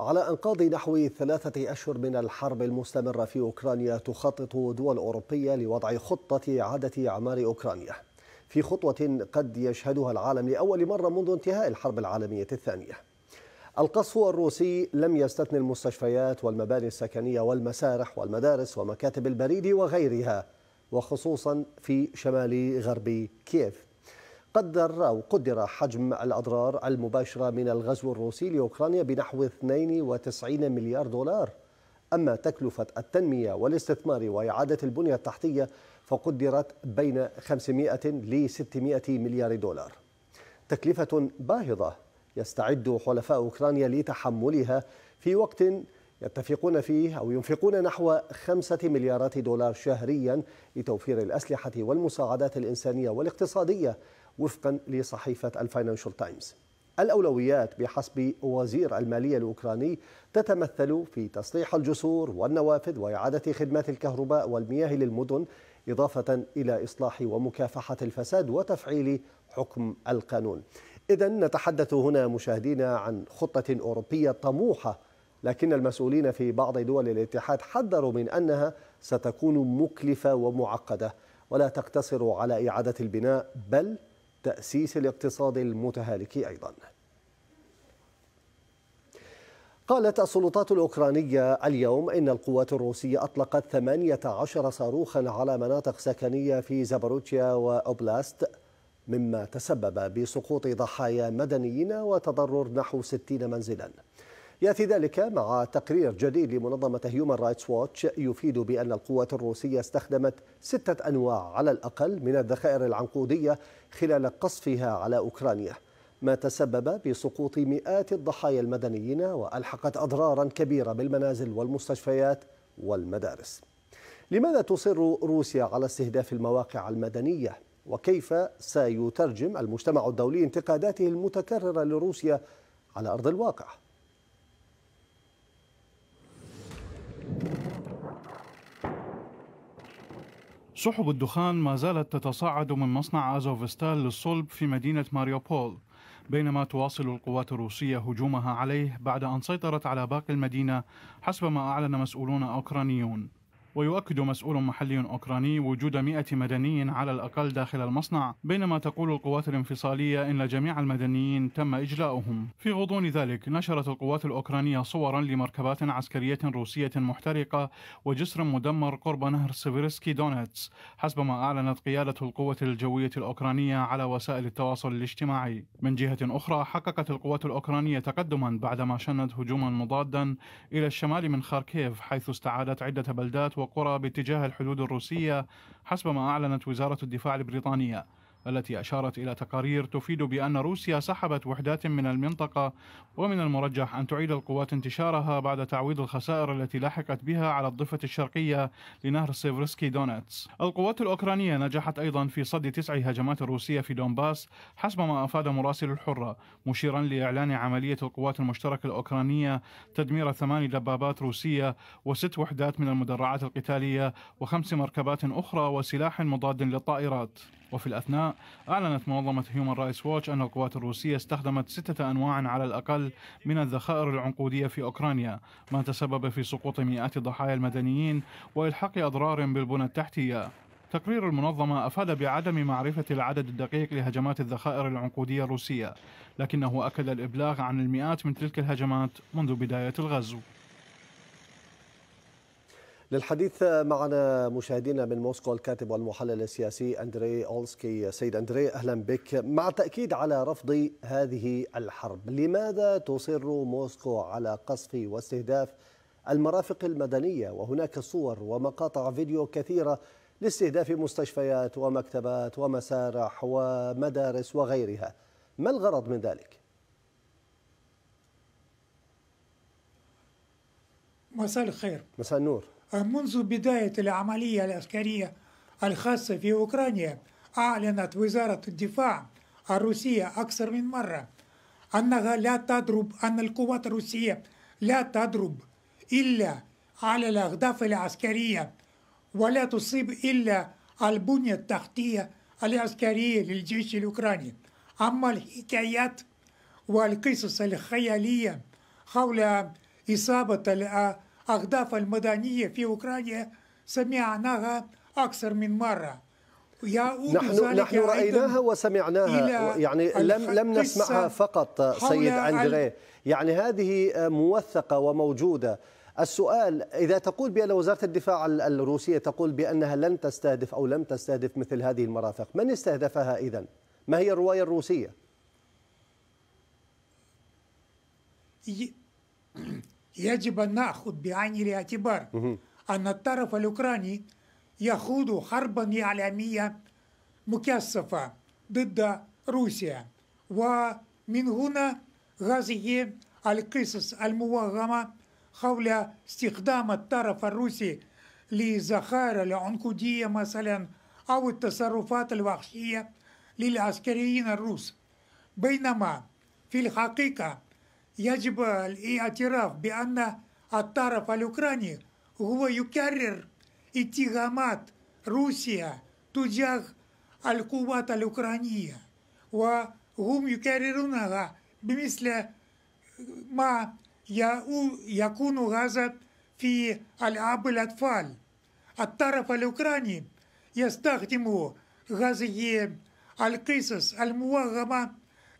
على انقاض نحو ثلاثه اشهر من الحرب المستمره في اوكرانيا تخطط دول اوروبيه لوضع خطه اعاده اعمار اوكرانيا في خطوه قد يشهدها العالم لاول مره منذ انتهاء الحرب العالميه الثانيه القصف الروسي لم يستثن المستشفيات والمباني السكنيه والمسارح والمدارس ومكاتب البريد وغيرها وخصوصا في شمال غرب كييف قدر أو قدر حجم الأضرار المباشرة من الغزو الروسي لأوكرانيا بنحو 92 مليار دولار أما تكلفة التنمية والاستثمار وإعادة البنية التحتية فقدرت بين 500 ل 600 مليار دولار تكلفة باهظة يستعد حلفاء أوكرانيا لتحملها في وقت يتفقون فيه أو ينفقون نحو خمسة مليارات دولار شهريا لتوفير الأسلحة والمساعدات الإنسانية والاقتصادية وفقا لصحيفة الفاينانشال تايمز الأولويات بحسب وزير المالية الأوكراني تتمثل في تصليح الجسور والنوافذ وإعادة خدمات الكهرباء والمياه للمدن إضافة إلى إصلاح ومكافحة الفساد وتفعيل حكم القانون إذا نتحدث هنا مشاهدينا عن خطة أوروبية طموحة لكن المسؤولين في بعض دول الاتحاد حذروا من أنها ستكون مكلفة ومعقدة ولا تقتصر على إعادة البناء بل تأسيس الاقتصاد المتهالك أيضا قالت السلطات الأوكرانية اليوم إن القوات الروسية أطلقت 18 صاروخا على مناطق سكنية في زاباروتيا وأوبلاست مما تسبب بسقوط ضحايا مدنيين وتضرر نحو 60 منزلا يأتي ذلك مع تقرير جديد لمنظمة هيومن رايتس ووتش يفيد بأن القوات الروسية استخدمت ستة أنواع على الأقل من الذخائر العنقودية خلال قصفها على أوكرانيا ما تسبب بسقوط مئات الضحايا المدنيين وألحقت أضرارا كبيرة بالمنازل والمستشفيات والمدارس لماذا تصر روسيا على استهداف المواقع المدنية وكيف سيترجم المجتمع الدولي انتقاداته المتكررة لروسيا على أرض الواقع سحب الدخان ما زالت تتصاعد من مصنع أزوفستال للصلب في مدينة ماريوبول بينما تواصل القوات الروسية هجومها عليه بعد أن سيطرت على باقي المدينة حسب ما أعلن مسؤولون أوكرانيون ويؤكد مسؤول محلي أوكراني وجود 100 مدني على الأقل داخل المصنع بينما تقول القوات الانفصالية إن جميع المدنيين تم إجلاؤهم في غضون ذلك نشرت القوات الأوكرانية صورا لمركبات عسكرية روسية محترقة وجسر مدمر قرب نهر سيفيرسكي دونيتس حسب ما أعلنت قيادة القوة الجوية الأوكرانية على وسائل التواصل الاجتماعي من جهة أخرى حققت القوات الأوكرانية تقدما بعدما شنت هجوما مضادا إلى الشمال من خاركيف حيث استعادت عدة بلدات وقرى باتجاه الحدود الروسية حسب ما أعلنت وزارة الدفاع البريطانية التي أشارت إلى تقارير تفيد بأن روسيا سحبت وحدات من المنطقة ومن المرجح أن تعيد القوات انتشارها بعد تعويض الخسائر التي لحقت بها على الضفة الشرقية لنهر سيفرسكي دونتس القوات الأوكرانية نجحت أيضا في صد تسع هجمات روسية في دونباس حسب ما أفاد مراسل الحرة مشيرا لإعلان عملية القوات المشتركة الأوكرانية تدمير ثمان دبابات روسية وست وحدات من المدرعات القتالية وخمس مركبات أخرى وسلاح مضاد للطائرات وفي الأثناء أعلنت منظمة هيومن رايتس ووتش أن القوات الروسية استخدمت ستة أنواع على الأقل من الذخائر العنقودية في أوكرانيا ما تسبب في سقوط مئات الضحايا المدنيين وإلحاق أضرار بالبنى التحتية تقرير المنظمة أفاد بعدم معرفة العدد الدقيق لهجمات الذخائر العنقودية الروسية لكنه أكد الإبلاغ عن المئات من تلك الهجمات منذ بداية الغزو للحديث معنا مشاهدينا من موسكو الكاتب والمحلل السياسي أندري أولسكي سيد أندري أهلا بك مع التأكيد على رفض هذه الحرب لماذا تصر موسكو على قصف واستهداف المرافق المدنية وهناك صور ومقاطع فيديو كثيرة لاستهداف مستشفيات ومكتبات ومسارح ومدارس وغيرها ما الغرض من ذلك؟ مساء الخير مساء النور منذ بداية العملية العسكرية الخاصة في أوكرانيا أعلنت وزارة الدفاع الروسية أكثر من مرة أنها لا تضرب أن القوات الروسية لا تضرب إلا على الأهداف العسكرية ولا تصيب إلا البنية التحتية العسكرية للجيش الأوكراني أما الحكايات والقصص الخيالية حول إصابة أهداف المدنية في أوكرانيا سمعناها أكثر من مرة نحن نحن رايناها وسمعناها يعني لم لم نسمعها فقط سيد اندري يعني هذه موثقه وموجوده السؤال اذا تقول بان وزاره الدفاع الروسيه تقول بانها لن تستهدف او لم تستهدف مثل هذه المرافق من استهدفها اذا ما هي الروايه الروسيه يجب أن نأخذ بعين الاعتبار أن الطرف الأوكراني يخوض حربا إعلامية مكثفة ضد روسيا ومن هنا هذه القصص الموهمة حول استخدام الطرف الروسي لزخارة العنقودية مثلا أو التصرفات الوحشية للعسكريين الروس بينما في الحقيقة يجب الاعتراف بأن الطرف الأوكراني هو يكرر اتهامات روسيا تجاه القوات الأوكرانية وهم يكررونها بمثل ما يكون هذا في ألعاب الأطفال الطرف الأوكراني يستخدم هذه القصص الموهمة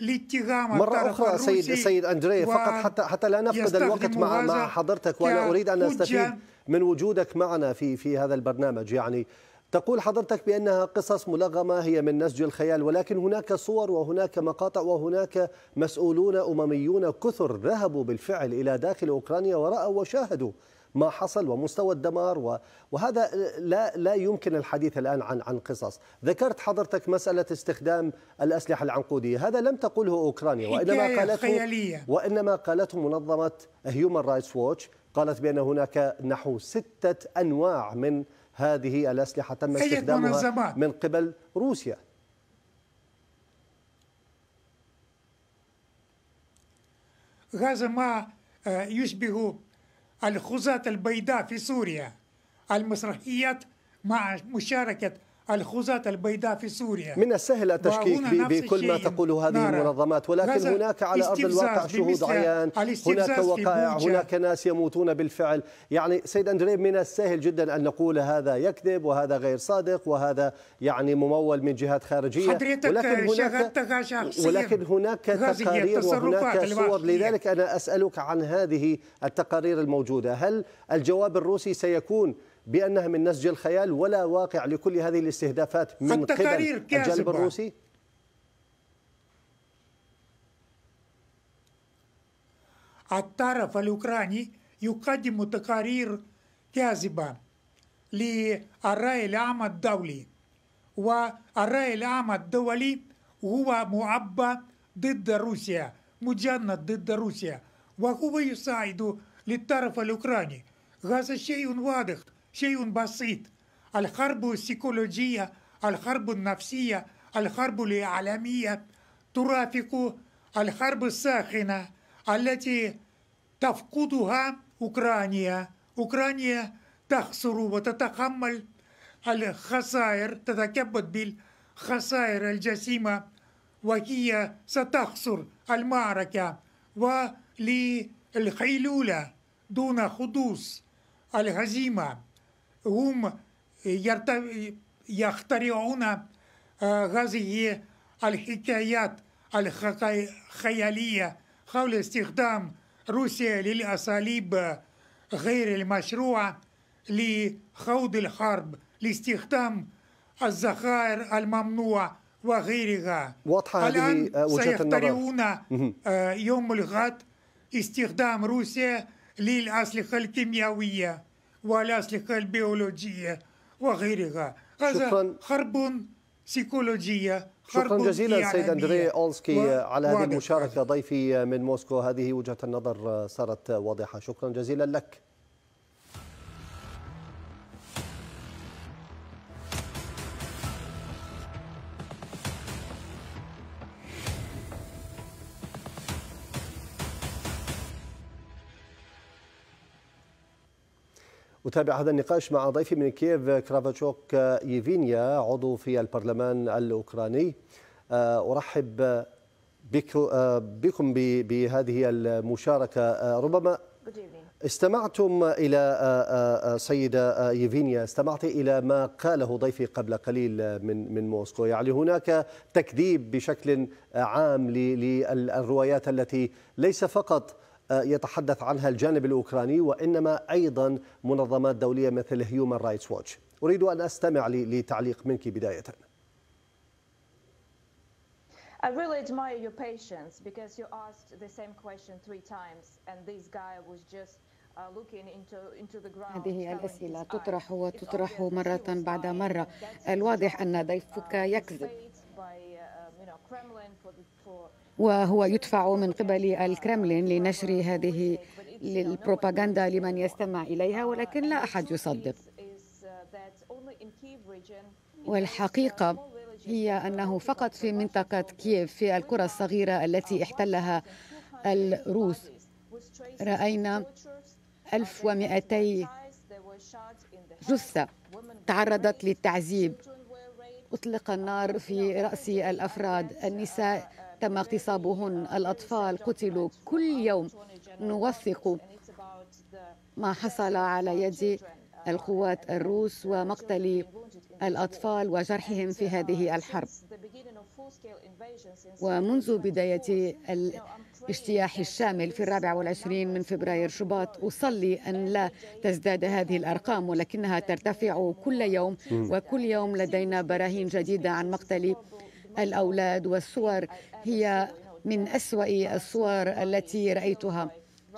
لاتهام مرة أخرى سيد سيد أندري فقط حتى حتى لا نفقد الوقت مع مع حضرتك وأنا أريد أن أستفيد من وجودك معنا في في هذا البرنامج يعني تقول حضرتك بأنها قصص ملغمة هي من نسج الخيال ولكن هناك صور وهناك مقاطع وهناك مسؤولون أمميون كثر ذهبوا بالفعل إلى داخل أوكرانيا ورأوا وشاهدوا ما حصل ومستوى الدمار وهذا لا لا يمكن الحديث الان عن عن قصص، ذكرت حضرتك مساله استخدام الاسلحه العنقوديه، هذا لم تقله اوكرانيا وانما قالته خيالية. وانما قالته منظمه هيومن رايتس ووتش قالت بان هناك نحو سته انواع من هذه الاسلحه تم استخدامها من قبل روسيا. هذا ما آه، يشبه الخزات البيضاء في سوريا المسرحيات مع مشاركة الخزاة البيضاء في سوريا من السهل التشكيك بكل ما تقوله هذه نعم. المنظمات ولكن هناك على أرض الواقع شهود عيان هناك وقائع هناك ناس يموتون بالفعل يعني سيد اندريب من السهل جدا أن نقول هذا يكذب وهذا غير صادق وهذا يعني ممول من جهات خارجية ولكن هناك, ولكن هناك تقارير وهناك صور لذلك أنا أسألك عن هذه التقارير الموجودة هل الجواب الروسي سيكون بأنها من نسج الخيال ولا واقع لكل هذه الاستهدافات من قبل الجانب الروسي؟ الطرف الأوكراني يقدم تقارير كاذبة للرأي العام الدولي والرأي العام الدولي هو معبى ضد روسيا مجند ضد روسيا وهو يساعد للطرف الأوكراني هذا شيء واضح شيء بسيط الحرب السيكولوجية الحرب النفسية الحرب الإعلامية ترافق الحرب الساخنة التي تفقدها أوكرانيا أوكرانيا تخسر وتتحمل الخسائر تتكبد بالخسائر الجسيمة وهي ستخسر المعركة وللحيلولة دون حدوث الهزيمة هم يخترعون هذه الحكايات الخيالية حول استخدام روسيا للأساليب غير المشروعة لخوض الحرب لاستخدام الذخائر الممنوعة وغيرها واضحة الآن سيخترعون يوم الغد استخدام روسيا للأسلحة الكيميائية والأسلحة البيولوجية وغيرها هذا شكرا. حرب سيكولوجية شكرا جزيلا سيد أندري أولسكي و... على هذه المشاركة ضيفي من موسكو هذه وجهة النظر آه، صارت واضحة شكرا جزيلا لك أتابع هذا النقاش مع ضيفي من كييف كرافاتشوك آه، يفينيا عضو في البرلمان الأوكراني آه، أرحب آه، بكم بهذه المشاركة ربما استمعتم إلى سيدة يفينيا استمعت إلى ما قاله ضيفي قبل قليل من من موسكو يعني هناك تكذيب بشكل عام للروايات التي ليس فقط يتحدث عنها الجانب الأوكراني وإنما أيضا منظمات دولية مثل هيومان رايتس ووتش أريد أن أستمع لتعليق منك بداية I really admire your patience because you asked the same question three times and this guy was just uh, هذه الأسئلة تطرح وتطرح مرة بعد مرة الواضح أن ضيفك يكذب وهو يدفع من قبل الكرملين لنشر هذه البروباغندا لمن يستمع إليها ولكن لا أحد يصدق والحقيقة هي أنه فقط في منطقة كييف في القرى الصغيرة التي احتلها الروس رأينا 1200 جثة تعرضت للتعذيب أطلق النار في رأس الأفراد النساء تم اغتصابهن الأطفال قتلوا كل يوم نوثق ما حصل على يد القوات الروس ومقتل الأطفال وجرحهم في هذه الحرب ومنذ بداية الاجتياح الشامل في الرابع والعشرين من فبراير شباط أصلي أن لا تزداد هذه الأرقام ولكنها ترتفع كل يوم وكل يوم لدينا براهين جديدة عن مقتل الأولاد والصور هي من أسوأ الصور التي رأيتها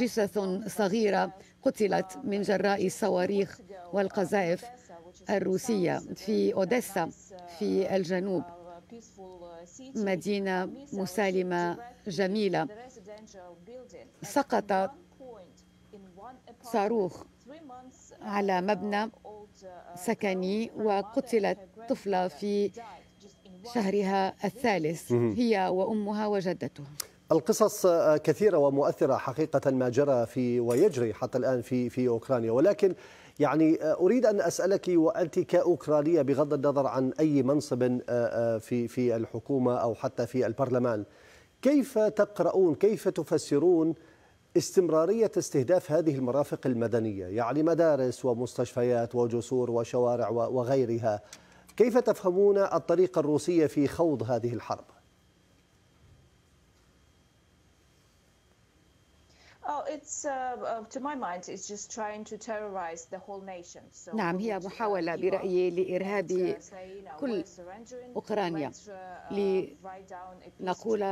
جثث صغيرة قتلت من جراء الصواريخ والقذائف الروسية في أوديسا في الجنوب مدينة مسالمة جميلة سقط صاروخ على مبنى سكني وقتلت طفلة في شهرها الثالث هي وأمها وجدتها القصص كثيرة ومؤثرة حقيقة ما جرى في ويجري حتى الآن في في أوكرانيا ولكن يعني أريد أن أسألك وأنت كأوكرانية بغض النظر عن أي منصب آه، آه، في في الحكومة أو حتى في البرلمان كيف تقرؤون كيف تفسرون استمرارية استهداف هذه المرافق المدنية يعني مدارس ومستشفيات وجسور وشوارع وغيرها كيف تفهمون الطريقة الروسية في خوض هذه الحرب؟ نعم هي uh, محاولة برأيي لإرهاب uh, uh, كل أوكرانيا لنقول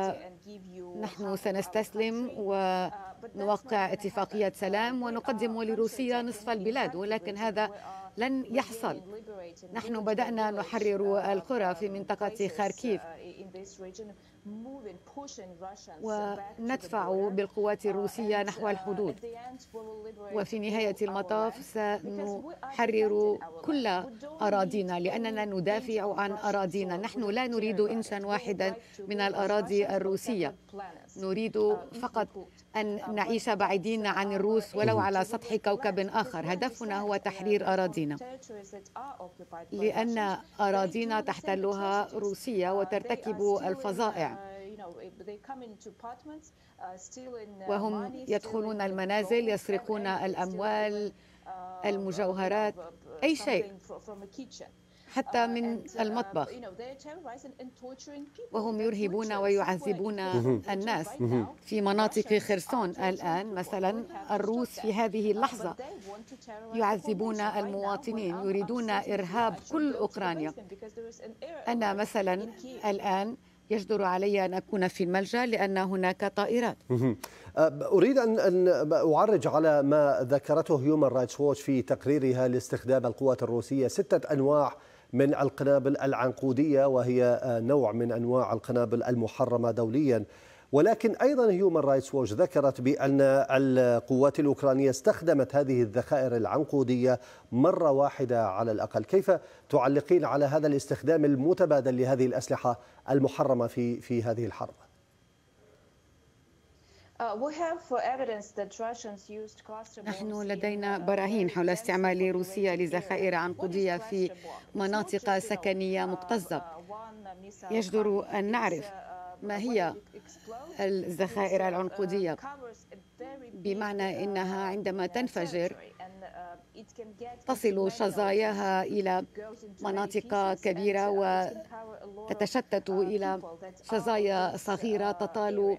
نحن سنستسلم ونوقع اتفاقية سلام ونقدم لروسيا نصف البلاد ولكن هذا لن يحصل نحن بدأنا نحرر القرى في منطقة خاركيف وندفع بالقوات الروسية نحو الحدود وفي نهاية المطاف سنحرر كل أراضينا لأننا ندافع عن أراضينا نحن لا نريد إنشا واحدا من الأراضي الروسية نريد فقط أن آه، نعيش بعيدين عن آه، الروس ولو آه، على سطح كوكب آخر هدفنا هو تحرير أراضينا لأن أراضينا تحتلها uh, روسيا وترتكب uh, الفظائع uh, وهم يدخلون المنازل يسرقون الاموال المجوهرات اي شيء حتى من المطبخ وهم يرهبون ويعذبون الناس في مناطق خرسون الآن مثلا الروس في هذه اللحظة يعذبون المواطنين يريدون إرهاب كل أوكرانيا أنا مثلا الآن يجدر علي أن أكون في الملجأ لأن هناك طائرات أريد أن أعرج على ما ذكرته هيومن رايتس ووتش في تقريرها لاستخدام القوات الروسية ستة أنواع من القنابل العنقودية وهي آه، نوع من أنواع القنابل المحرمة دوليا ولكن أيضا هيومن رايتس ووش ذكرت بأن القوات الأوكرانية استخدمت هذه الذخائر العنقودية مرة واحدة على الأقل كيف تعلقين على هذا الاستخدام المتبادل لهذه الأسلحة المحرمة في, في هذه الحرب؟ Uh, نحن لدينا uh, براهين حول استعمال روسيا لذخائر عنقودية في مناطق سكنية uh, مكتظة يجدر أن نعرف ما هي الذخائر العنقودية بمعنى إنها عندما تنفجر تصل شظاياها إلى مناطق كبيرة وتتشتت إلى شظايا صغيرة تطال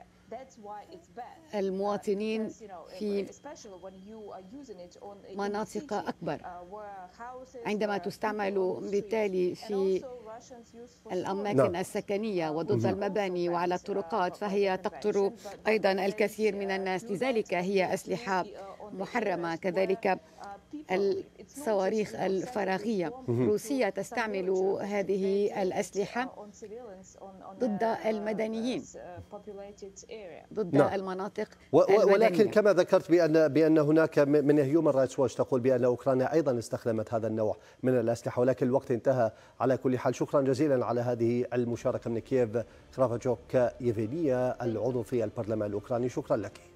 المواطنين uh, في مناطق أكبر uh, عندما uh, تستعمل بالتالي في الأماكن السكنية وضد المباني وعلى الطرقات فهي تقتل أيضا الكثير من الناس لذلك هي أسلحة محرمة كذلك الصواريخ الفراغية روسيا تستعمل هذه الأسلحة ضد المدنيين ضد نعم. المناطق المدنية. ولكن كما ذكرت بأن بأن هناك من هيومن رايتس واتش تقول بأن أوكرانيا أيضا استخدمت هذا النوع من الأسلحة ولكن الوقت انتهى على كل حال شكرا جزيلا على هذه المشاركة من كييف كرافاتشوك يفينيا العضو في البرلمان الأوكراني شكرا لك